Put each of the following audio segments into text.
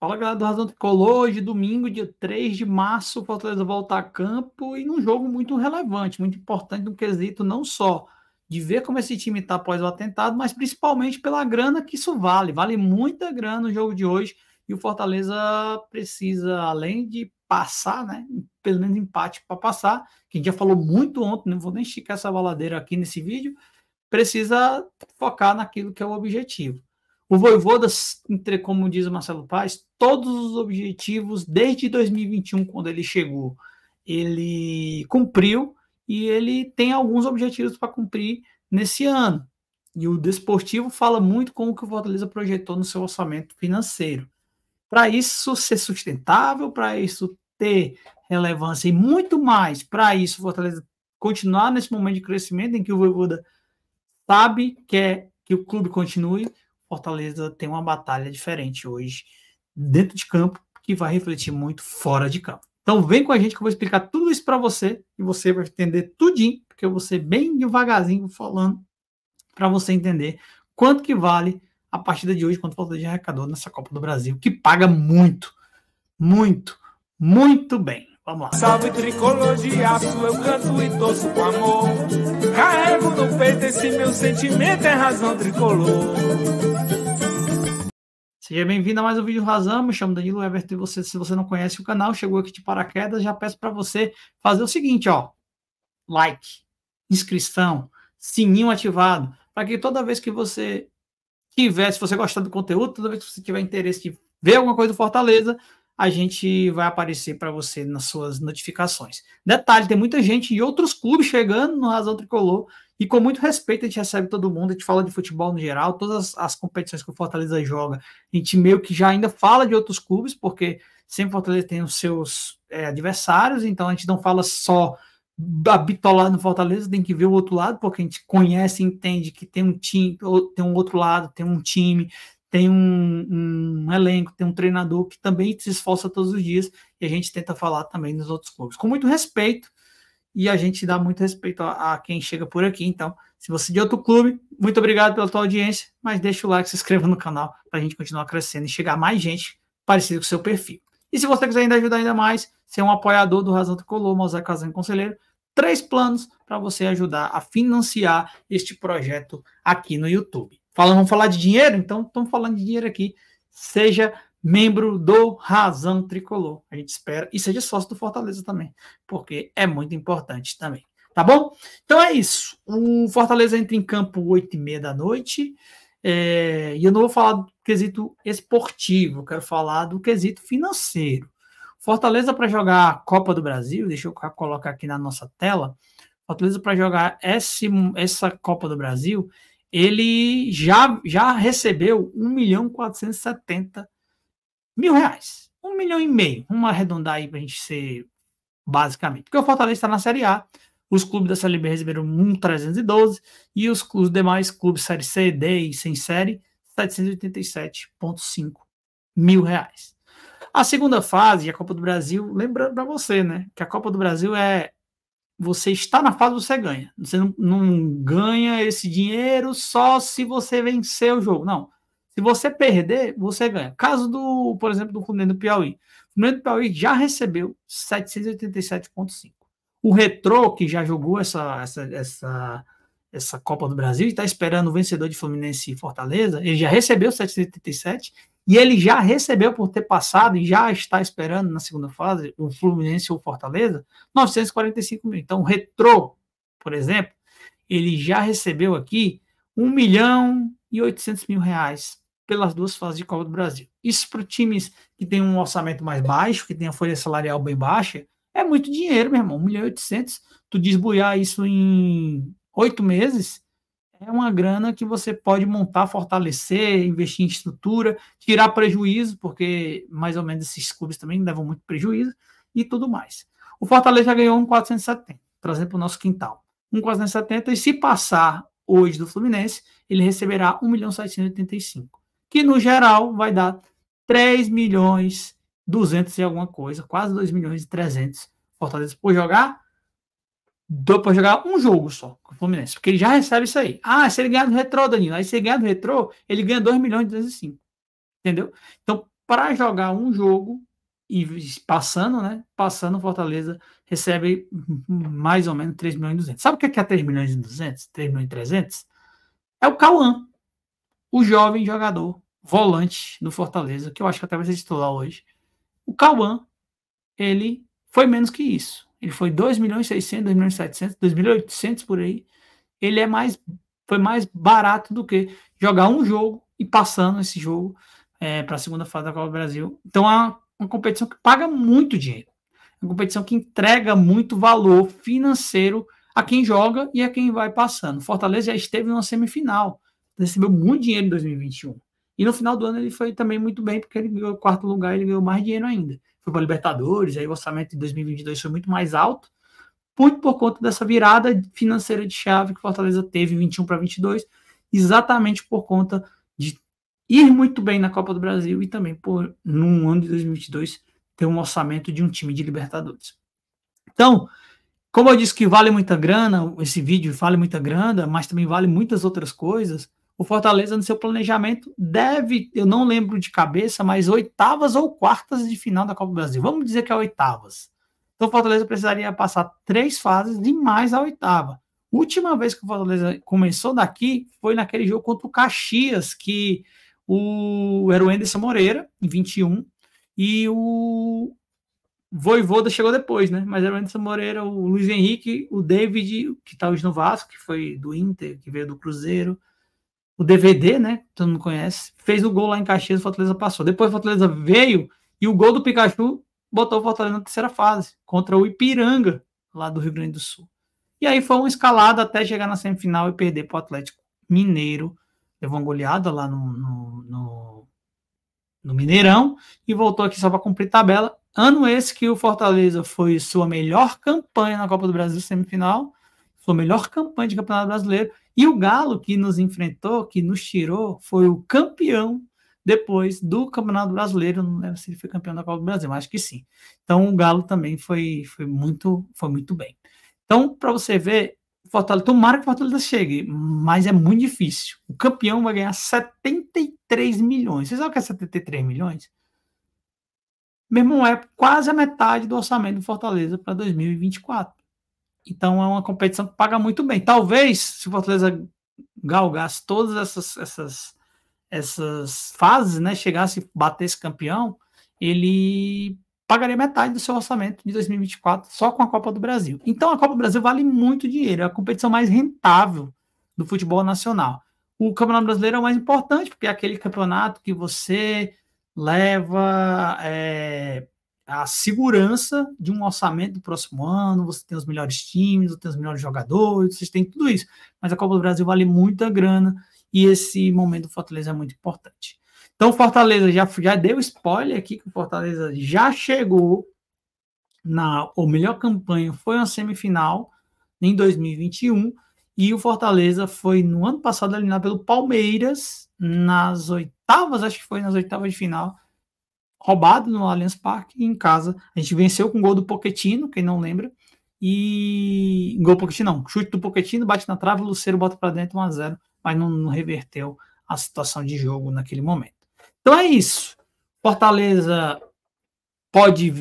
Fala galera do Razão Tricolor, hoje domingo, dia 3 de março, o Fortaleza volta a campo e num jogo muito relevante, muito importante no quesito não só de ver como esse time está após o atentado, mas principalmente pela grana que isso vale, vale muita grana o jogo de hoje e o Fortaleza precisa, além de passar, né, pelo menos empate para passar, que a gente já falou muito ontem, não vou nem esticar essa baladeira aqui nesse vídeo, precisa focar naquilo que é o objetivo. O Voivoda entre como diz o Marcelo Paz, todos os objetivos desde 2021, quando ele chegou. Ele cumpriu e ele tem alguns objetivos para cumprir nesse ano. E o Desportivo fala muito com o que o Fortaleza projetou no seu orçamento financeiro. Para isso ser sustentável, para isso ter relevância e muito mais, para isso o Fortaleza continuar nesse momento de crescimento em que o Voivoda sabe que é que o clube continue, Fortaleza tem uma batalha diferente hoje dentro de campo que vai refletir muito fora de campo. Então vem com a gente que eu vou explicar tudo isso para você e você vai entender tudinho, porque eu vou ser bem devagarzinho falando para você entender quanto que vale a partida de hoje quanto falta de arrecadou nessa Copa do Brasil, que paga muito, muito, muito bem. Vamos lá. Salve tricolor de aço, eu canto e torço com amor. Carrego no peito esse meu sentimento, é razão tricolor. Seja bem-vindo a mais um vídeo Razão, me chamo Danilo Everton e você, se você não conhece o canal, chegou aqui de paraquedas, já peço para você fazer o seguinte, ó, like, inscrição, sininho ativado, para que toda vez que você tiver, se você gostar do conteúdo, toda vez que você tiver interesse de ver alguma coisa do Fortaleza, a gente vai aparecer para você nas suas notificações. Detalhe, tem muita gente de outros clubes chegando no Razão Tricolor e com muito respeito a gente recebe todo mundo, a gente fala de futebol no geral, todas as, as competições que o Fortaleza joga, a gente meio que já ainda fala de outros clubes, porque sempre o Fortaleza tem os seus é, adversários, então a gente não fala só da bitola no Fortaleza, tem que ver o outro lado, porque a gente conhece, entende que tem um time, tem um outro lado, tem um time, tem um, um, elenco, tem um treinador que também se esforça todos os dias e a gente tenta falar também nos outros clubes. Com muito respeito, e a gente dá muito respeito a, a quem chega por aqui. Então, se você é de outro clube, muito obrigado pela tua audiência, mas deixa o like, se inscreva no canal para a gente continuar crescendo e chegar mais gente parecida com o seu perfil. E se você quiser ainda ajudar ainda mais, ser um apoiador do Razão Tricolor, Mosaico Casano Conselheiro, três planos para você ajudar a financiar este projeto aqui no YouTube. Falando vamos falar de dinheiro? Então, estamos falando de dinheiro aqui. Seja membro do Razão Tricolor. A gente espera. E seja sócio do Fortaleza também, porque é muito importante também. Tá bom? Então é isso. O Fortaleza entra em campo 8 e meia da noite. É, e eu não vou falar do quesito esportivo, quero falar do quesito financeiro. Fortaleza para jogar a Copa do Brasil, deixa eu colocar aqui na nossa tela. Fortaleza para jogar esse, essa Copa do Brasil, ele já, já recebeu 1 milhão 470 mil reais. 1 milhão e meio. Vamos arredondar aí para a gente ser basicamente. Porque o Fortaleza está na Série A, os clubes da Série B receberam 1,312 e os, os demais clubes Série C, D e sem série, 787,5 mil reais. A segunda fase, a Copa do Brasil, lembrando para você, né, que a Copa do Brasil é você está na fase, você ganha. Você não, não, ganha esse dinheiro só se você vencer o jogo. Não. Se você perder, você ganha. Caso do, por exemplo, do Fluminense do Piauí. O Fluminense do Piauí já recebeu 787,5. O Retrô, que já jogou essa, essa, essa, essa Copa do Brasil e está esperando o vencedor de Fluminense e Fortaleza, ele já recebeu 787 e ele já recebeu por ter passado e já está esperando na segunda fase o Fluminense ou o Fortaleza 945 mil. Então, o Retro, por exemplo, ele já recebeu aqui 1 milhão e 800 mil reais pelas duas fases de Copa do Brasil. Isso para times que têm um orçamento mais baixo, que tem a folha salarial bem baixa, é muito dinheiro, meu irmão. 1 milhão e 800, tu desbuiar isso em oito meses, é uma grana que você pode montar, fortalecer, investir em estrutura, tirar prejuízo, porque mais ou menos esses clubes também levam muito prejuízo e tudo mais. O Fortaleza ganhou um 470, trazendo para o nosso quintal. Um 470 e se passar hoje do Fluminense, ele receberá 1 milhão 785, que no geral vai dar 3 milhões 200 e alguma coisa, quase 2 milhões e 300 Fortaleza por jogar deu para jogar um jogo só com o Fluminense, porque ele já recebe isso aí. Ah, se ele ganhar do retrô, Danilo, aí se ele ganhar do retrô, ele ganha 2 milhões e 205. Entendeu? Então, para jogar um jogo e passando, né? Passando, Fortaleza recebe mais ou menos 3 milhões e 200. Sabe o que é 3 é milhões e 200? 3 milhões e 300? É o Cauã, o jovem jogador, volante do Fortaleza, que eu acho que até vai ser titular hoje. O Cauã, ele foi menos que isso. Ele foi 2 milhões e 600, 2 milhões e 700, 2 milhões 800 por aí. Ele é mais, foi mais barato do que jogar um jogo e passando esse jogo é, para a segunda fase da Copa do Brasil. Então é uma, uma competição que paga muito dinheiro. É uma competição que entrega muito valor financeiro a quem joga e a quem vai passando. Fortaleza já esteve numa semifinal, recebeu muito dinheiro em 2021. E no final do ano ele foi também muito bem, porque ele ganhou quarto lugar e ele ganhou mais dinheiro ainda foi para Libertadores, aí o orçamento de 2022 foi muito mais alto, muito por conta dessa virada financeira de chave que Fortaleza teve 21 para 22, exatamente por conta de ir muito bem na Copa do Brasil e também por, num ano de 2022, ter um orçamento de um time de Libertadores. Então, como eu disse que vale muita grana, esse vídeo vale muita grana, mas também vale muitas outras coisas. O Fortaleza, no seu planejamento, deve, eu não lembro de cabeça, mas oitavas ou quartas de final da Copa do Brasil. Vamos dizer que é oitavas. Então, o Fortaleza precisaria passar três fases de mais a oitava. Última vez que o Fortaleza começou daqui foi naquele jogo contra o Caxias, que o, era o Anderson Moreira, em 21, e o Voivoda chegou depois, né? Mas era o Anderson Moreira, o Luiz Henrique, o David, que está hoje no Vasco, que foi do Inter, que veio do Cruzeiro, o DVD, né? Todo mundo conhece. Fez o gol lá em Caxias, o Fortaleza passou. Depois o Fortaleza veio e o gol do Pikachu botou o Fortaleza na terceira fase, contra o Ipiranga, lá do Rio Grande do Sul. E aí foi uma escalada até chegar na semifinal e perder para o Atlético Mineiro. Levou uma goleada lá no, no, no, no Mineirão e voltou aqui só para cumprir tabela. Ano esse que o Fortaleza foi sua melhor campanha na Copa do Brasil, semifinal, sua melhor campanha de Campeonato Brasileiro. E o Galo que nos enfrentou, que nos tirou, foi o campeão depois do Campeonato Brasileiro. Não lembro se ele foi campeão da Copa do Brasil, mas acho que sim. Então o Galo também foi, foi, muito, foi muito bem. Então, para você ver, Fortaleza, tomara que Fortaleza chegue, mas é muito difícil. O campeão vai ganhar 73 milhões. Vocês sabem o que é 73 milhões? Meu irmão, é quase a metade do orçamento do Fortaleza para 2024. Então é uma competição que paga muito bem. Talvez, se o Fortaleza galgasse todas essas, essas, essas fases, né, chegasse e bater esse campeão, ele pagaria metade do seu orçamento de 2024 só com a Copa do Brasil. Então a Copa do Brasil vale muito dinheiro, é a competição mais rentável do futebol nacional. O Campeonato Brasileiro é o mais importante, porque é aquele campeonato que você leva é, a segurança de um orçamento do próximo ano, você tem os melhores times, você tem os melhores jogadores, você tem tudo isso. Mas a Copa do Brasil vale muita grana e esse momento do Fortaleza é muito importante. Então, Fortaleza já, já deu spoiler aqui que o Fortaleza já chegou na ou melhor campanha foi uma semifinal em 2021 e o Fortaleza foi no ano passado eliminado pelo Palmeiras nas oitavas, acho que foi nas oitavas de final roubado no Allianz Parque em casa. A gente venceu com o gol do Poquetino, quem não lembra. E gol do Poquetino, não. Chute do Poquetino, bate na trave, o Luceiro bota para dentro 1 a 0, mas não, não, reverteu a situação de jogo naquele momento. Então é isso. Fortaleza pode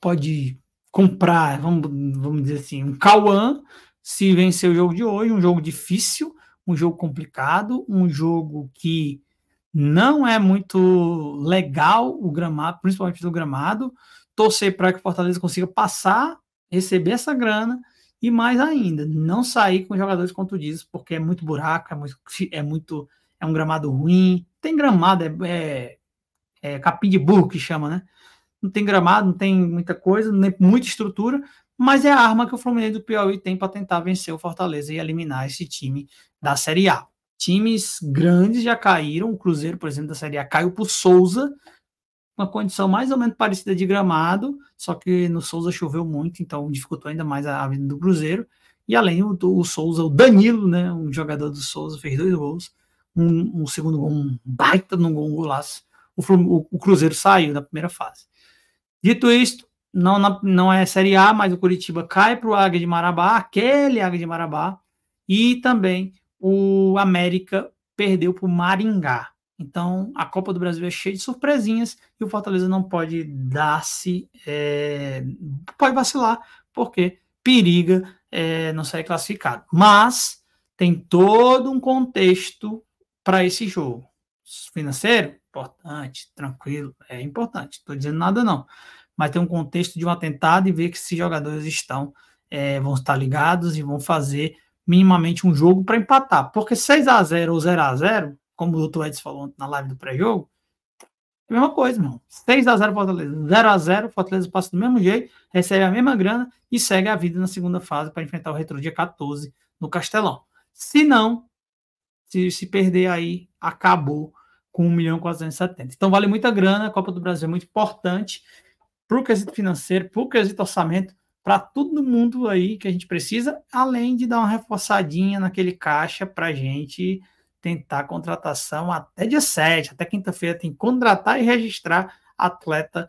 pode comprar, vamos, vamos dizer assim, um Cauã se vencer o jogo de hoje, um jogo difícil, um jogo complicado, um jogo que não é muito legal o gramado, principalmente do gramado, torcer para que o Fortaleza consiga passar, receber essa grana e mais ainda, não sair com jogadores contundidos, porque é muito buraco, é muito, é, muito, é um gramado ruim. Tem gramado, é, é, é capim de burro que chama, né? Não tem gramado, não tem muita coisa, nem muita estrutura, mas é a arma que o Fluminense do Piauí tem para tentar vencer o Fortaleza e eliminar esse time da Série A. Times grandes já caíram, o Cruzeiro, por exemplo, da Série A caiu para o Souza, uma condição mais ou menos parecida de gramado, só que no Souza choveu muito, então dificultou ainda mais a, vida do Cruzeiro. E além o, o, Souza, o Danilo, né, um jogador do Souza, fez dois gols, um, um segundo gol, um baita num gol, um golaço. O, o, o, Cruzeiro saiu na primeira fase. Dito isto, não, na, não é Série A, mas o Curitiba cai para o Águia de Marabá, aquele Águia de Marabá, e também o América perdeu para o Maringá. Então, a Copa do Brasil é cheia de surpresinhas e o Fortaleza não pode dar-se, é, pode vacilar, porque periga é, não sair classificado. Mas tem todo um contexto para esse jogo. Financeiro? Importante, tranquilo, é importante, estou dizendo nada não. Mas tem um contexto de um atentado e ver que esses jogadores estão, é, vão estar ligados e vão fazer minimamente um jogo para empatar. Porque 6 a 0 ou 0 a 0 como o Dr. Edson falou na live do pré-jogo, é a mesma coisa, irmão. 6 a 0 Fortaleza, 0 a 0 Fortaleza passa do mesmo jeito, recebe a mesma grana e segue a vida na segunda fase para enfrentar o Retro dia 14 no Castelão. Se não, se, se perder aí, acabou com 1 milhão 470. Então vale muita grana, a Copa do Brasil é muito importante para o quesito financeiro, para o quesito orçamento, para todo mundo aí que a gente precisa, além de dar uma reforçadinha naquele caixa para a gente tentar contratação até dia 7, até quinta-feira tem que contratar e registrar atleta.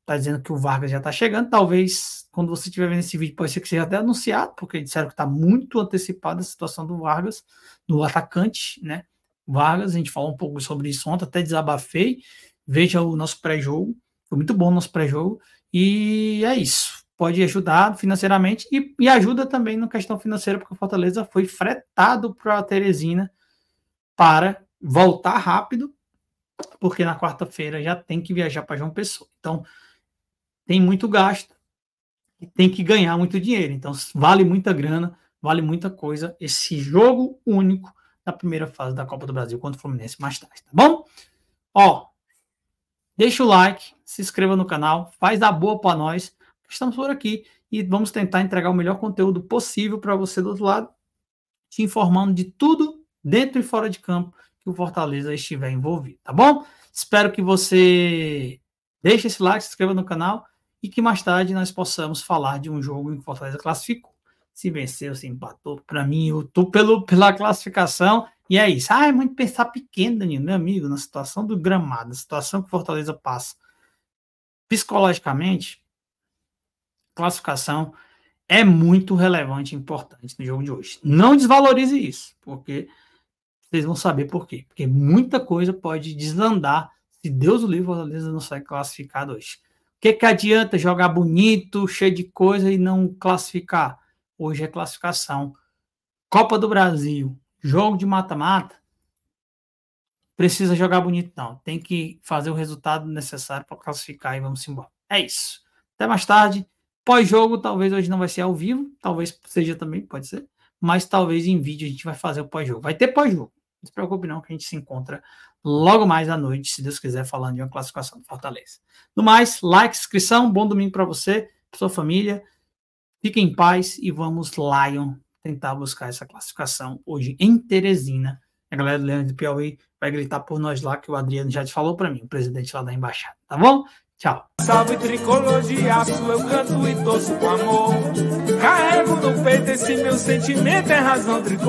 Está dizendo que o Vargas já está chegando. Talvez quando você estiver vendo esse vídeo, pode ser que seja até anunciado, porque disseram que está muito antecipada a situação do Vargas, do atacante, né? Vargas, a gente falou um pouco sobre isso ontem, até desabafei. Veja o nosso pré-jogo, foi muito bom o nosso pré-jogo. E é isso pode ajudar financeiramente e, e ajuda também na questão financeira, porque o Fortaleza foi fretado para a Teresina para voltar rápido, porque na quarta-feira já tem que viajar para João Pessoa. Então, tem muito gasto e tem que ganhar muito dinheiro. Então, vale muita grana, vale muita coisa esse jogo único da primeira fase da Copa do Brasil contra o Fluminense mais tarde, tá bom? Ó, deixa o like, se inscreva no canal, faz a boa para nós estamos por aqui e vamos tentar entregar o melhor conteúdo possível para você do outro lado, te informando de tudo dentro e fora de campo que o Fortaleza estiver envolvido, tá bom? Espero que você deixe esse like, se inscreva no canal e que mais tarde nós possamos falar de um jogo em que o Fortaleza classificou. Se venceu, se empatou, para mim eu tô pelo, pela classificação e é isso. Ah, é muito pensar pequeno, Danilo, meu amigo, na situação do gramado, na situação que o Fortaleza passa psicologicamente, classificação é muito relevante e importante no jogo de hoje. Não desvalorize isso, porque vocês vão saber por quê. Porque muita coisa pode desandar se Deus o livre, Fortaleza não sai classificado hoje. O que, que adianta jogar bonito, cheio de coisa e não classificar? Hoje é classificação. Copa do Brasil, jogo de mata-mata, precisa jogar bonito, não. Tem que fazer o resultado necessário para classificar e vamos embora. É isso. Até mais tarde. Pós-jogo, talvez hoje não vai ser ao vivo, talvez seja também, pode ser, mas talvez em vídeo a gente vai fazer o pós-jogo. Vai ter pós-jogo. Não se preocupe não, que a gente se encontra logo mais à noite, se Deus quiser, falando de uma classificação do Fortaleza. No mais, like, inscrição, bom domingo para você, pra sua família. Fique em paz e vamos, Lion, tentar buscar essa classificação hoje em Teresina. A galera do Leandro de Piauí vai gritar por nós lá, que o Adriano já te falou para mim, o presidente lá da embaixada, tá bom? Tchau. Salve tricologia, eu canto e torço com amor. Carrego no peito esse meu sentimento, é razão tricolor.